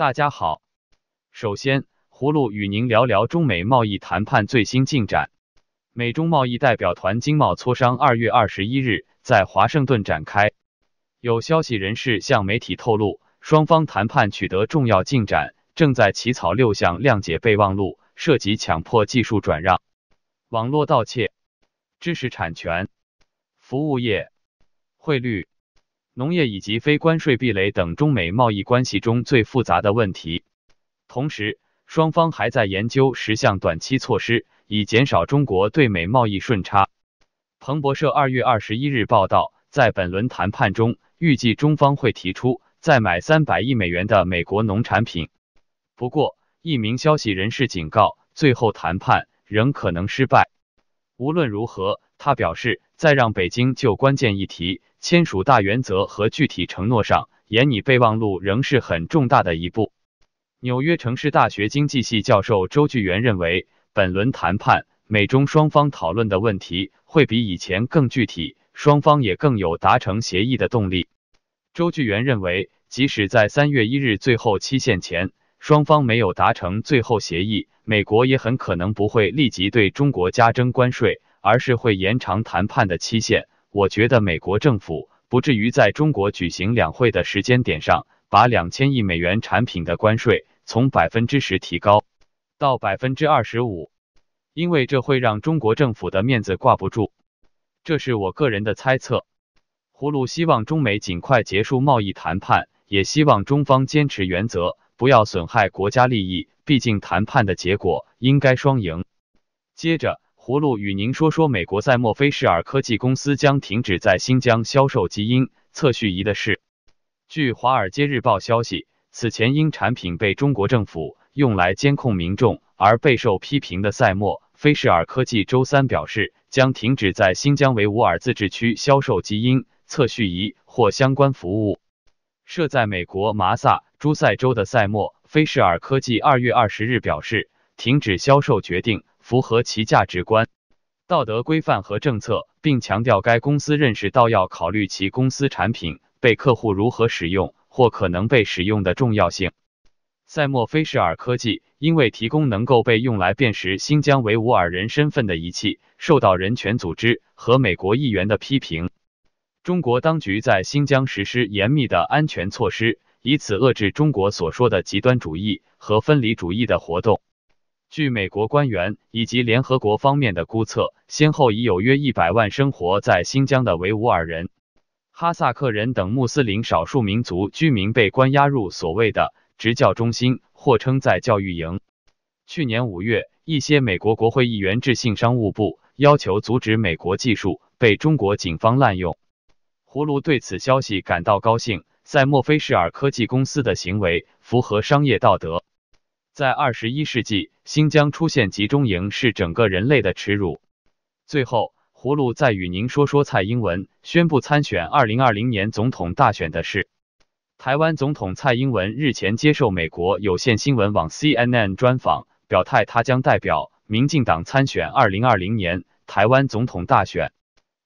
大家好，首先，葫芦与您聊聊中美贸易谈判最新进展。美中贸易代表团经贸磋商二月二十一日在华盛顿展开。有消息人士向媒体透露，双方谈判取得重要进展，正在起草六项谅解备忘录，涉及强迫技术转让、网络盗窃、知识产权、服务业、汇率。农业以及非关税壁垒等中美贸易关系中最复杂的问题。同时，双方还在研究十项短期措施，以减少中国对美贸易顺差。彭博社二月二十一日报道，在本轮谈判中，预计中方会提出再买三百亿美元的美国农产品。不过，一名消息人士警告，最后谈判仍可能失败。无论如何。他表示，在让北京就关键议题签署大原则和具体承诺上，演你备忘录仍是很重大的一步。纽约城市大学经济系教授周巨源认为，本轮谈判美中双方讨论的问题会比以前更具体，双方也更有达成协议的动力。周巨源认为，即使在三月一日最后期限前，双方没有达成最后协议，美国也很可能不会立即对中国加征关税。而是会延长谈判的期限。我觉得美国政府不至于在中国举行两会的时间点上，把两千亿美元产品的关税从百分之十提高到百分之二十五，因为这会让中国政府的面子挂不住。这是我个人的猜测。葫芦希望中美尽快结束贸易谈判，也希望中方坚持原则，不要损害国家利益。毕竟谈判的结果应该双赢。接着。葫芦与您说说，美国赛默菲世尔科技公司将停止在新疆销售基因测序仪的事。据《华尔街日报》消息，此前因产品被中国政府用来监控民众而备受批评的赛默菲世尔科技周三表示，将停止在新疆维吾尔自治区销售基因测序仪或相关服务。设在美国麻萨诸塞州的赛默菲世尔科技二月二十日表示，停止销售决定。符合其价值观、道德规范和政策，并强调该公司认识到要考虑其公司产品被客户如何使用或可能被使用的重要性。赛默菲世尔科技因为提供能够被用来辨识新疆维吾尔人身份的仪器，受到人权组织和美国议员的批评。中国当局在新疆实施严密的安全措施，以此遏制中国所说的极端主义和分离主义的活动。据美国官员以及联合国方面的估测，先后已有约一百万生活在新疆的维吾尔人、哈萨克人等穆斯林少数民族居民被关押入所谓的“职教中心”或称在教育营。去年五月，一些美国国会议员致信商务部，要求阻止美国技术被中国警方滥用。胡卢对此消息感到高兴，在墨菲士尔科技公司的行为符合商业道德。在二十一世纪，新疆出现集中营是整个人类的耻辱。最后，葫芦再与您说说蔡英文宣布参选二零二零年总统大选的事。台湾总统蔡英文日前接受美国有线新闻网 CNN 专访，表态他将代表民进党参选二零二零年台湾总统大选。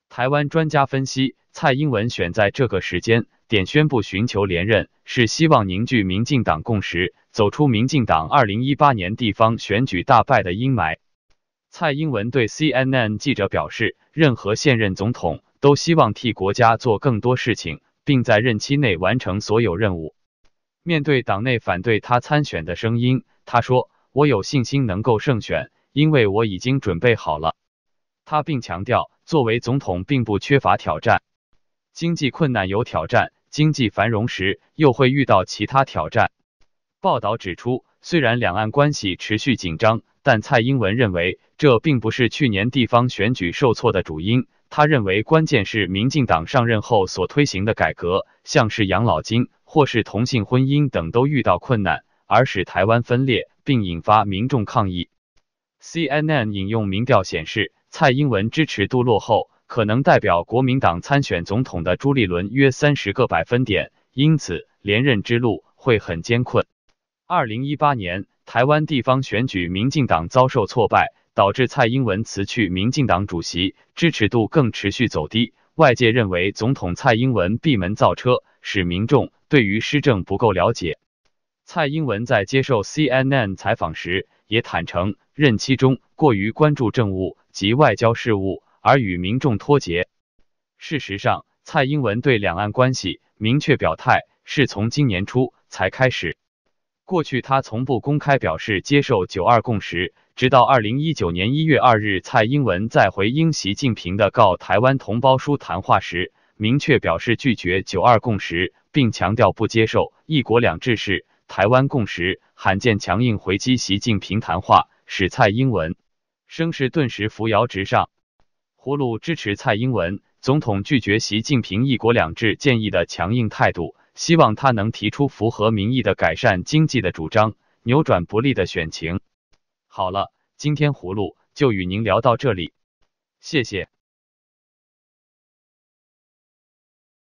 台湾专家分析，蔡英文选在这个时间。点宣布寻求连任是希望凝聚民进党共识，走出民进党2018年地方选举大败的阴霾。蔡英文对 CNN 记者表示：“任何现任总统都希望替国家做更多事情，并在任期内完成所有任务。”面对党内反对他参选的声音，他说：“我有信心能够胜选，因为我已经准备好了。”他并强调，作为总统并不缺乏挑战。经济困难有挑战，经济繁荣时又会遇到其他挑战。报道指出，虽然两岸关系持续紧张，但蔡英文认为这并不是去年地方选举受挫的主因。他认为，关键是民进党上任后所推行的改革，像是养老金或是同性婚姻等都遇到困难，而使台湾分裂并引发民众抗议。CNN 引用民调显示，蔡英文支持度落后。可能代表国民党参选总统的朱立伦约三十个百分点，因此连任之路会很艰困。二零一八年台湾地方选举，民进党遭受挫败，导致蔡英文辞去民进党主席，支持度更持续走低。外界认为总统蔡英文闭门造车，使民众对于施政不够了解。蔡英文在接受 CNN 采访时也坦承，任期中过于关注政务及外交事务。而与民众脱节。事实上，蔡英文对两岸关系明确表态是从今年初才开始。过去他从不公开表示接受“九二共识”，直到二零一九年一月二日，蔡英文在回应习近平的告台湾同胞书谈话时，明确表示拒绝“九二共识”，并强调不接受“一国两制”是台湾共识。罕见强硬回击习近平谈话，使蔡英文声势顿时扶摇直上。葫芦支持蔡英文总统拒绝习近平“一国两制”建议的强硬态度，希望他能提出符合民意的改善经济的主张，扭转不利的选情。好了，今天葫芦就与您聊到这里，谢谢。